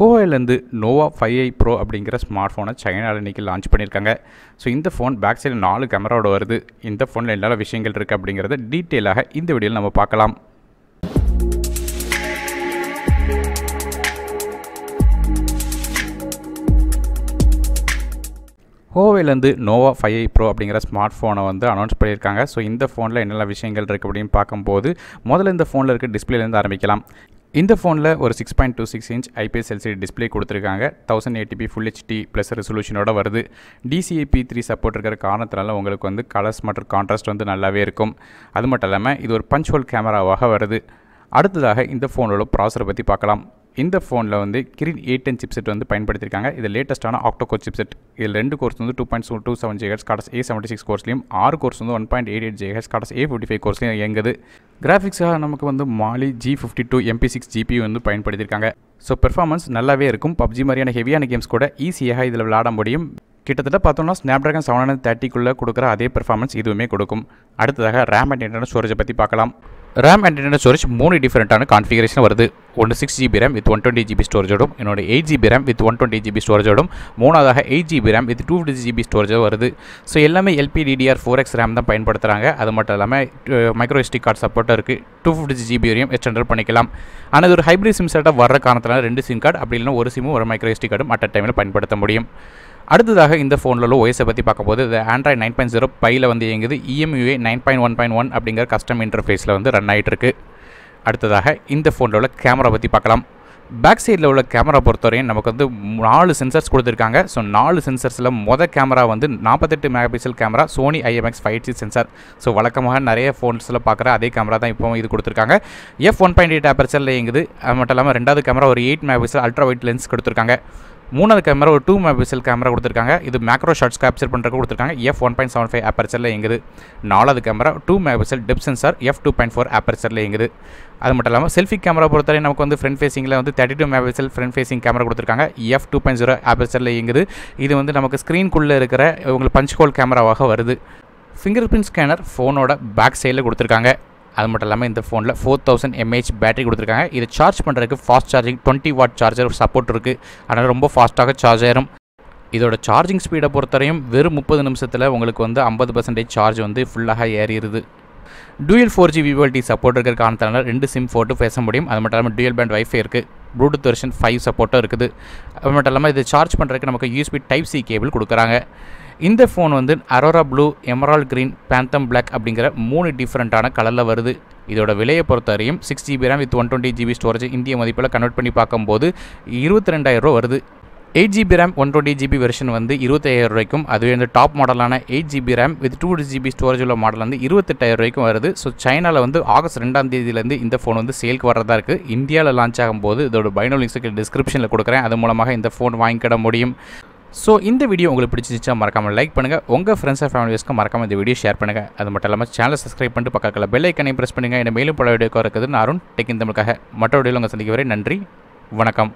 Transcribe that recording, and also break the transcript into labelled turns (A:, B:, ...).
A: ஹோவாயிலேருந்து Nova five I Pro அப்படிங்கிற smart ஃபோனை சைனாவில் இன்றைக்கி லான்ச் பண்ணியிருக்காங்க ஸோ இந்த ஃபோன் பேக் சைடில் நாலு கேமராவோட வருது இந்த ஃபோனில் என்னென்ன விஷயங்கள் இருக்குது அப்படிங்கிறத டீட்டெயிலாக இந்த வீடியோவில் நம்ம பார்க்கலாம் ஹோவேலேருந்து நோவா ஃபைவ் ஐ ப்ரோ அப்படிங்கிற ஸ்மார்ட் ஃபோனை வந்து அனௌன்ஸ் பண்ணியிருக்காங்க ஸோ இந்த ஃபோனில் என்னென்ன விஷயங்கள் இருக்குது அப்படின்னு பார்க்கும்போது முதல்ல இந்த ஃபோனில் இருக்க டிஸ்பிளேலேருந்து ஆரம்பிக்கலாம் இந்த ஃபோனில் ஒரு six point two six inch IPS LCD display கொடுத்துருக்காங்க thousand P full HD plus ரெசொல்யூஷனோட வருது டிசிஐபி த்ரீ சப்போர்ட் இருக்கிற காரணத்தினால உங்களுக்கு வந்து கலர்ஸ் மற்றும் கான்ட்ராஸ்ட் வந்து நல்லாவே இருக்கும் அது மட்டும் இல்லாமல் இது ஒரு பஞ்ச் ஹோல் கேமராவாக வருது அடுத்ததாக இந்த ஃபோனோட ப்ராசரை பற்றி பார்க்கலாம் இந்த ஃபோனில் வந்து கிரின் எயிட் டென் சிப்செட் வந்து பயன்படுத்தியிருக்காங்க இது லேட்டஸ்ட்டான ஆக்டோகோர் சிப்செட் இதில் ரெண்டு கோர்ஸ் வந்து two point two seven G hertz Cortex A seventy six கோர்ஸ்லையும் ஆறு கோர்ஸ் வந்து one point eight eight G hertz Cortex A fifty five கோர்ஸ்லையும் இயங்குது கிராஃபிக்ஸாக நமக்கு வந்து Mali G fifty two MP six GB வந்து பயன்படுத்தியிருக்காங்க ஸோ பெர்ஃபார்மன்ஸ் நல்லாவே இருக்கும் பப்ஜி மாதிரியான ஹெவியான கேம்ஸ் கூட ஈஸியாக இதில் விளாட முடியும் கிட்டத்தட்ட பார்த்தோம்னா ஸ்னாப்ட்ராகன் செவன் ஹண்ட்ரட் தேர்ட்டிக்குள்ளே கொடுக்குற அதே பெர்ஃபார்மன்ஸ் இதுவுமே கொடுக்கும் அடுத்ததாக ரேம் அண்ட் இன்டர்னல் ஸ்டோரேஜை பற்றி பார்க்கலாம் ரேம் அண்ட் இன்டர்னல் ஸ்டோரேஜ் மூணு டிஃப்ரெண்ட்டான கான்ஃபிகரேஷன் வருது ஒன்று six GB RAM with one twenty GB ஸ்டோரேஜோடும் என்னோட eight GB RAM with one twenty GB ஸ்டோரேஜோடும் மூணாவதாக eight GB RAM with two fifty GB ஸ்டோரேஜோ வருது ஸோ எல்லாமே எல்பிடிடிஆர் ஃபோர் எக்ஸ் ரேம் தான் பயன்படுத்துகிறாங்க அது மட்டும் இல்லாமல் மைக்ரோ எஸ்டி கார்டு சப்போர்ட்டும் இருக்குது டூ ஃபிஃப்டி ஜிபி வரையும் எக்ஸ்டெண்டர் பண்ணிக்கலாம் ஆனால் ஒரு ஹைப்ரிட் சிம் செட்டாக வர காரணத்தில் ரெண்டு சிம் கார்டு அப்படி இல்லைனா ஒரு சிம்மும் ஒரு மைக்ரோ எஸ்டி கார்டும் அட் அ டைமில் பயன்படுத்த முடியும் அடுத்ததாக இந்த ஃபோனில் உள்ள ஓஎஸை பற்றி பார்க்கும்போது இது ஆண்ட்ராய்ட் நைன் பாயிண்ட் ஜீரோ பையில் வந்து இயங்குது EMUI nine point one point one அப்படிங்கிற கஸ்டம் இன்டர்ஃபேஸில் வந்து ரன் ஆகிட்டு இருக்கு அடுத்ததாக இந்த ஃபோனில் உள்ள கேமரா பற்றி பார்க்கலாம் பேக் சைடில் உள்ள கேமரா பொறுத்தவரையும் நமக்கு வந்து நாலு சென்சர்ஸ் கொடுத்துருக்காங்க ஸோ நாலு சென்சர்ஸில் மொதல் கேமரா வந்து நாற்பத்தெட்டு mega pixel camera Sony IMX five C sensor so வழக்கமாக நிறைய ஃபோன்ஸில் பார்க்குற அதே கேமரா தான் இப்போ இது கொடுத்துருக்காங்க எஃப் ஒன் பாயிண்ட் எயிட் ஆப்பர்ச்சரில் இயங்குது அது மட்டும் இல்லாமல் ரெண்டாவது கேமரா ஒரு eight mega pixel ultra wide lens கொடுத்துருக்காங்க மூணாவது கேமரா ஒரு டூ மெகாபிக்சல் கேமரா கொடுத்துருக்காங்க இது மேக்ரோ ஷார்ட்ஸ் கேப்சர் பண்ணுறதுக்கு கொடுத்துருக்காங்க F one point seven five ஆப்பர்ச்சரில் இயங்குது நாலாவது camera two megapixel depth sensor F two point four ஆப்பர்ச்சரில் இயங்குது அது மட்டும் இல்லாமல் செல்ஃபி கேமரா பொறுத்தவரை நமக்கு வந்து ஃப்ரண்ட் ஃபேஸிங்கில் வந்து thirty two megapixel front facing camera கொடுத்துருக்காங்க எஃப் டூ பாயிண்ட் ஜீரோ ஆப்பர்ச்சரில் இயங்குது இது வந்து நமக்கு ஸ்க்ரீன்குள்ளே இருக்கிற உங்களுக்கு பஞ்ச் ஹோல் கேமராவாக வருது ஃபிங்கர் பிரிண்ட் ஸ்கேனர் ஃபோனோட பேக் சைடில் கொடுத்துருக்காங்க அது மட்டும் இல்லாமல் இந்த ஃபோனில் ஃபோர் தௌசண்ட் எம்ஏஹெச் பேட்டரி கொடுத்துருக்காங்க இது சார்ஜ் பண்ணுறதுக்கு fast charging twenty watt charger support இருக்குது அதனால் ரொம்ப ஃபாஸ்ட்டாக சார்ஜ் ஆயிரும் இதோட சார்ஜிங் ஸ்பீடை பொறுத்தவரையும் வெறும் முப்பது நிமிஷத்தில் உங்களுக்கு வந்து ஐம்பது பர்சன்டேஜ் சார்ஜ் வந்து ஃபுல்லாக ஏறிடுது dual four G VoLTE support இருக்கிற காரணத்தினால ரெண்டு சிம் போட்டு பேச முடியும் அது மட்டும் இல்லாமல் டூயல் பேண்ட் வைஃபை இருக்குது ப்ளூடூத் வெர்ஷன் ஃபைவ் சப்போர்ட்டும் இருக்குது அது மட்டும் இல்லாமல் இது சார்ஜ் பண்ணுறதுக்கு நமக்கு யூஎஸ்பி டைப் சி கேபிள் கொடுக்குறாங்க இந்த ஃபோன் வந்து Aurora blue emerald green phantom black அப்படிங்கிற மூணு டிஃப்ரெண்ட்டான கலரில் வருது இதோட விலையை பொறுத்த வரையும் six GB RAM with one twenty GB storage இந்திய மதிப்பில் கன்வெர்ட் பண்ணி பார்க்கும்போது இருபத்தி ரெண்டாயிரரூவா வருது eight GB RAM one twenty GB version வந்து இருபத்தாயிரம் ரூபாய்க்கும் அதுவே வந்து டாப் மாடலான eight GB RAM with two GB storage உள்ள மாடல் வந்து இருபத்தெட்டாயிரம் ரூபாய்க்கும் வருது ஸோ சைனாவில் வந்து ஆகஸ்ட் ரெண்டாம் தேதியிலேருந்து இந்த ஃபோன் வந்து சேல்க்கு வரதா இருக்குது இந்தியாவில் லான்ச் ஆகும்போது இதோட பைனோ லிங்க்ஸுக்கு டிஸ்கிரிப்ஷனில் கொடுக்குறேன் அது மூலமாக இந்த ஃபோன் வாங்கிக்கிட முடியும் ஸோ இந்த வீடியோ உங்களுக்கு பிடிச்சிச்சா மறக்காமல் லைக் பண்ணுங்கள் உங்கள் ஃப்ரெண்ட்ஸ் அண்ட் ஃபேமிலிஸ்க்கு மறக்காம இந்த வீடியோ ஷேர் பண்ணுங்கள் அது மட்டும் இல்லாமல் சேனல் சப்ஸ்கிரைப் பண்ணிட்டு பக்கத்தில் பெல் ஐக்கனையும் ப்ரெஸ் பண்ணுங்கள் என்ன மேலும் பல வீடியோக்காக இருக்குது நான் அருண் டெக்கின் தமிழுக்காக மற்ற வீடியோவில் உங்கள் சந்திக்க வரை நன்றி வணக்கம்